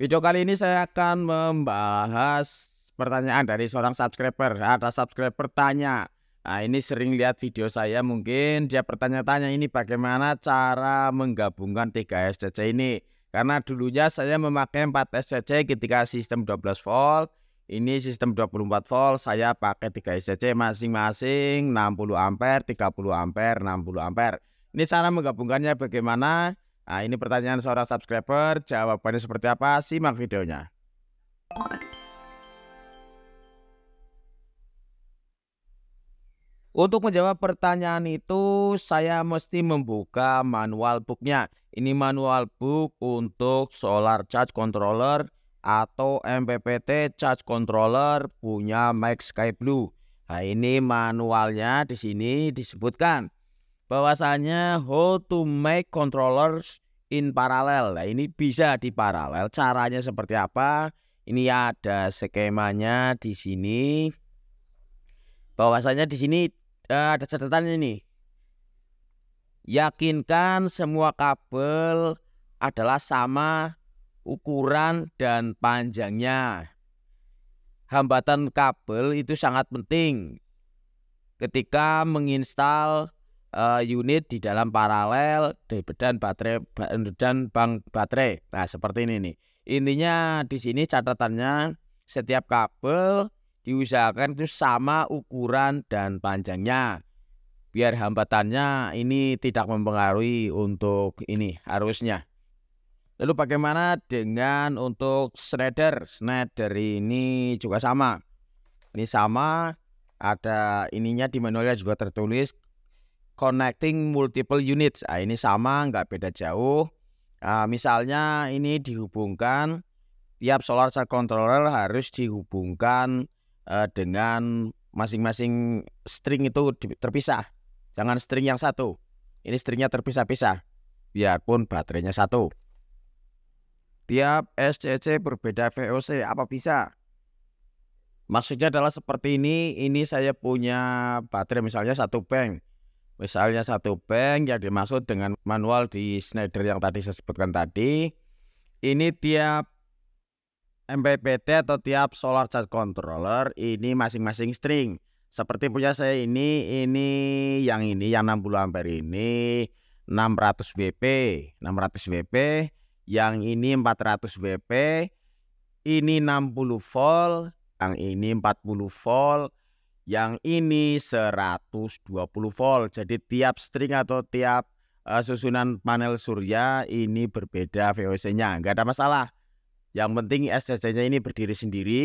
Video kali ini saya akan membahas pertanyaan dari seorang subscriber. Ada subscriber tanya, nah ini sering lihat video saya mungkin dia bertanya-tanya ini bagaimana cara menggabungkan 3 SCC ini. Karena dulunya saya memakai 4 SCC ketika sistem 12 volt, ini sistem 24 volt, saya pakai 3 SCC masing-masing 60 ampere, 30 ampere, 60 ampere. Ini cara menggabungkannya bagaimana? Nah, ini pertanyaan seorang subscriber, jawabannya seperti apa? Simak videonya. Untuk menjawab pertanyaan itu, saya mesti membuka manual booknya. Ini manual book untuk solar charge controller atau MPPT charge controller punya Max Sky Blue. Nah, ini manualnya di sini disebutkan bahwasanya how to make controllers in paralel. Nah, ini bisa di paralel. Caranya seperti apa? Ini ada skemanya di sini. Bahwasanya di sini eh, ada catatan ini. Yakinkan semua kabel adalah sama ukuran dan panjangnya. Hambatan kabel itu sangat penting ketika menginstal uh, unit di dalam paralel dan baterai eh, dan bank baterai. Nah, seperti ini nih. Intinya di sini catatannya setiap kabel diusahakan itu sama ukuran dan panjangnya biar hambatannya ini tidak mempengaruhi untuk ini harusnya Lalu bagaimana dengan untuk shredder? Shredder ini juga sama. Ini sama, ada ininya di manualnya juga tertulis connecting multiple units. Nah, ini sama, nggak beda jauh. Nah, misalnya ini dihubungkan, tiap solar cell controller harus dihubungkan eh, dengan masing-masing string itu terpisah. Jangan string yang satu. Ini stringnya terpisah-pisah, biarpun baterainya satu. Tiap SCC berbeda VOC, apa bisa? Maksudnya adalah seperti ini, ini saya punya baterai misalnya satu bank Misalnya satu bank yang dimaksud dengan manual di Schneider yang tadi saya sebutkan tadi, ini tiap MPPT atau tiap solar charge controller ini masing-masing string. Seperti punya saya ini, ini yang ini yang 60 ampere ini 600 WP, 600 WP, yang ini 400 WP, ini 60 volt, yang ini 40 volt, yang ini 120 volt. Jadi tiap string atau tiap uh, susunan panel surya ini berbeda VOC-nya, Enggak ada masalah. Yang penting ssd nya ini berdiri sendiri.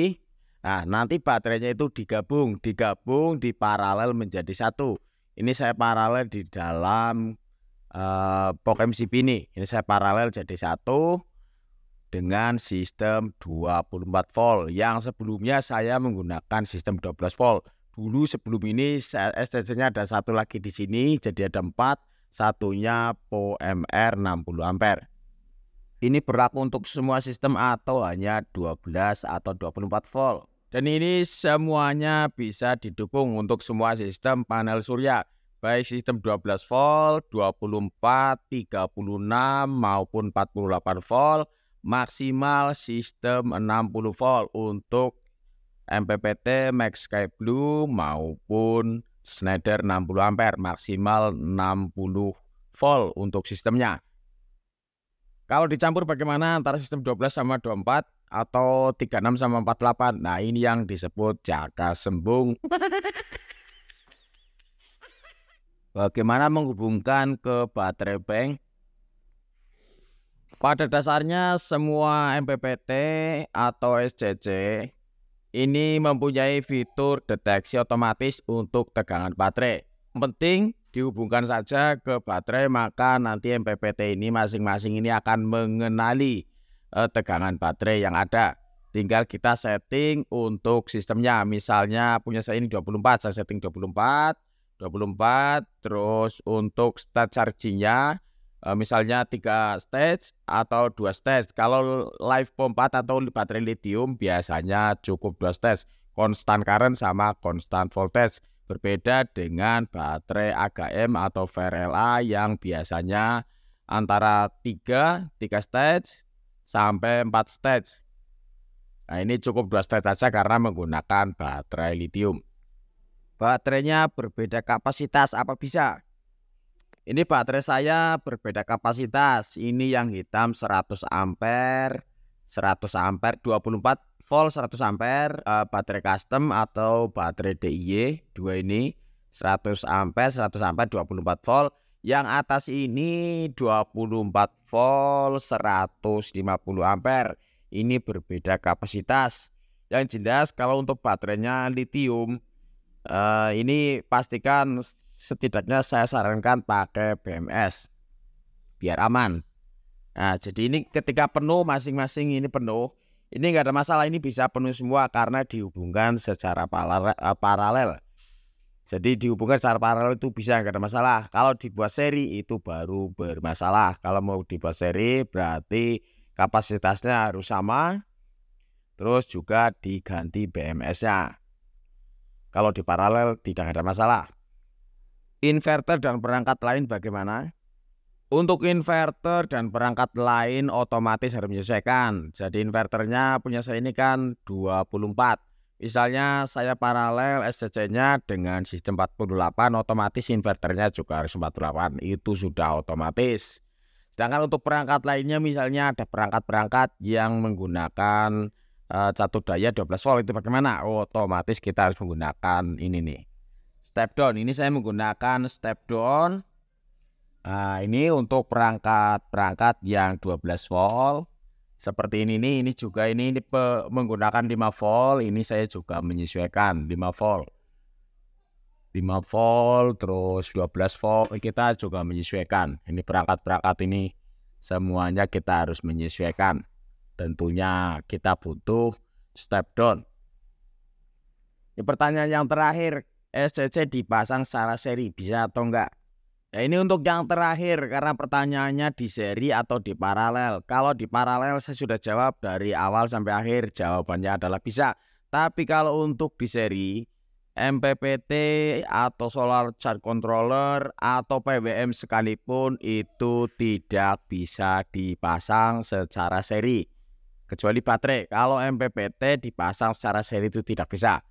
Nah, nanti baterainya itu digabung, digabung di paralel menjadi satu. Ini saya paralel di dalam uh, POK ini. Ini saya paralel jadi satu dengan sistem 24 volt. Yang sebelumnya saya menggunakan sistem 12 volt dulu sebelum ini stc eh, nya ada satu lagi di sini, jadi ada empat. Satunya POMR 60 ampere. Ini berlaku untuk semua sistem atau hanya 12 atau 24 volt. Dan ini semuanya bisa didukung untuk semua sistem panel surya, baik sistem 12 volt, 24, 36 maupun 48 volt, maksimal sistem 60 volt untuk MPPT Max Sky Blue maupun Schneider 60 ampere maksimal 60 volt untuk sistemnya. Kalau dicampur bagaimana antara sistem 12 sama 24 atau 36 sama 48? Nah, ini yang disebut jaka sembung. Bagaimana menghubungkan ke baterai bank? Pada dasarnya semua MPPT atau SCC ini mempunyai fitur deteksi otomatis untuk tegangan baterai. Yang penting dihubungkan saja ke baterai maka nanti MPPT ini masing-masing ini akan mengenali eh, tegangan baterai yang ada. Tinggal kita setting untuk sistemnya. Misalnya punya saya ini 24, saya setting 24, 24 terus untuk start chargingnya. Eh, misalnya tiga stage atau dua stage. Kalau live pompa atau baterai lithium biasanya cukup dua stage, konstan current sama konstan voltage. Berbeda dengan baterai AGM atau VRLA yang biasanya antara tiga tiga stage sampai empat stage. Nah ini cukup dua stage saja karena menggunakan baterai lithium. Baterainya berbeda kapasitas apa bisa? Ini baterai saya berbeda kapasitas. Ini yang hitam 100 ampere, 100 ampere 24 volt 100 ampere uh, baterai custom atau baterai DIY dua ini 100 ampere 100 ampere 24 volt. Yang atas ini 24 volt 150 ampere. Ini berbeda kapasitas. Yang jelas kalau untuk baterainya lithium uh, ini pastikan setidaknya saya sarankan pakai BMS biar aman. Nah, jadi ini ketika penuh masing-masing ini penuh, ini nggak ada masalah ini bisa penuh semua karena dihubungkan secara eh, paralel. Jadi dihubungkan secara paralel itu bisa nggak ada masalah. Kalau dibuat seri itu baru bermasalah. Kalau mau dibuat seri berarti kapasitasnya harus sama. Terus juga diganti BMS-nya. Kalau di paralel tidak ada masalah inverter dan perangkat lain bagaimana? Untuk inverter dan perangkat lain otomatis harus menyesuaikan. Jadi inverternya punya saya ini kan 24. Misalnya saya paralel SCC-nya dengan sistem 48, otomatis inverternya juga harus 48. Itu sudah otomatis. Sedangkan untuk perangkat lainnya misalnya ada perangkat-perangkat yang menggunakan uh, daya daya 12 volt itu bagaimana? Otomatis kita harus menggunakan ini nih step down. Ini saya menggunakan step down. Nah, ini untuk perangkat-perangkat yang 12 volt. Seperti ini nih, ini juga ini, ini menggunakan 5 volt. Ini saya juga menyesuaikan 5 volt. 5 volt terus 12 volt kita juga menyesuaikan. Ini perangkat-perangkat ini semuanya kita harus menyesuaikan. Tentunya kita butuh step down. Ini pertanyaan yang terakhir, SCC dipasang secara seri bisa atau enggak? Ya ini untuk yang terakhir karena pertanyaannya di seri atau di paralel. Kalau di paralel saya sudah jawab dari awal sampai akhir jawabannya adalah bisa. Tapi kalau untuk di seri MPPT atau solar charge controller atau PWM sekalipun itu tidak bisa dipasang secara seri kecuali baterai. Kalau MPPT dipasang secara seri itu tidak bisa.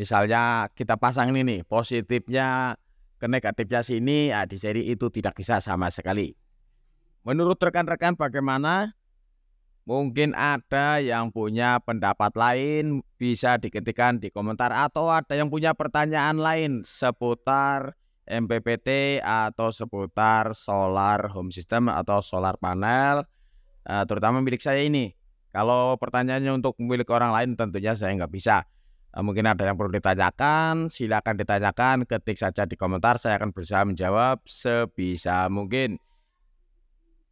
Misalnya kita pasang ini nih, positifnya ke negatifnya sini, ya di seri itu tidak bisa sama sekali. Menurut rekan-rekan bagaimana? Mungkin ada yang punya pendapat lain, bisa diketikkan di komentar atau ada yang punya pertanyaan lain seputar MPPT atau seputar solar home system atau solar panel, eh, terutama milik saya ini. Kalau pertanyaannya untuk milik orang lain tentunya saya nggak bisa. Eh, mungkin ada yang perlu ditanyakan, silakan ditanyakan, ketik saja di komentar, saya akan berusaha menjawab sebisa mungkin.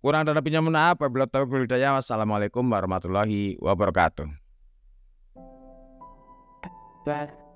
Kurang dan lebihnya mohon maaf, wabillahi taufiq hidayah. Wassalamualaikum warahmatullahi wabarakatuh.